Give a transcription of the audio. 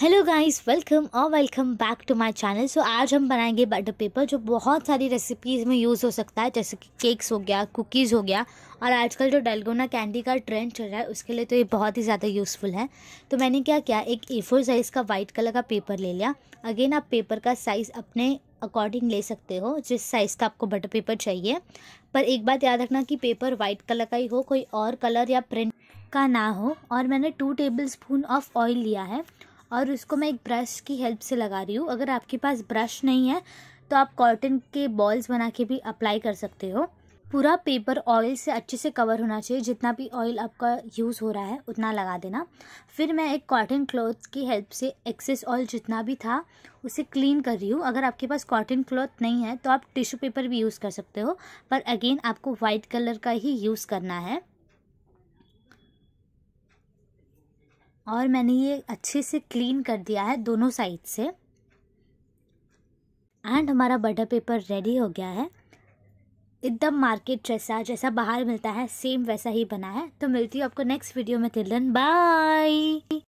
hello guys welcome और welcome back to my channel so आज हम बनाएंगे बटर पेपर जो बहुत सारी रेसिपीज़ में यूज़ हो सकता है जैसे कि केक्स हो गया कुकीज़ हो गया और आजकल जो डेलगोना कैंडी का ट्रेंड चल रहा है उसके लिए तो ये बहुत ही ज़्यादा यूज़फुल है तो मैंने क्या किया एक ए फोर साइज़ का वाइट कलर का पेपर ले लिया अगेन आप पेपर का साइज़ अपने अकॉर्डिंग ले सकते हो जिस साइज़ का आपको बटर पेपर चाहिए पर एक बात याद रखना कि पेपर वाइट कलर का ही हो कोई और कलर या प्रिंट का ना हो और मैंने two tablespoon of oil लिया है और उसको मैं एक ब्रश की हेल्प से लगा रही हूँ अगर आपके पास ब्रश नहीं है तो आप कॉटन के बॉल्स बना के भी अप्लाई कर सकते हो पूरा पेपर ऑयल से अच्छे से कवर होना चाहिए जितना भी ऑयल आपका यूज़ हो रहा है उतना लगा देना फिर मैं एक कॉटन क्लॉथ की हेल्प से एक्सेस ऑयल जितना भी था उसे क्लीन कर रही हूँ अगर आपके पास कॉटन क्लॉथ नहीं है तो आप टिश्यू पेपर भी यूज़ कर सकते हो पर अगेन आपको वाइट कलर का ही यूज़ करना है और मैंने ये अच्छे से क्लीन कर दिया है दोनों साइड से एंड हमारा बटर पेपर रेडी हो गया है एकदम मार्केट जैसा जैसा बाहर मिलता है सेम वैसा ही बना है तो मिलती हूँ आपको नेक्स्ट वीडियो में तिलन बाय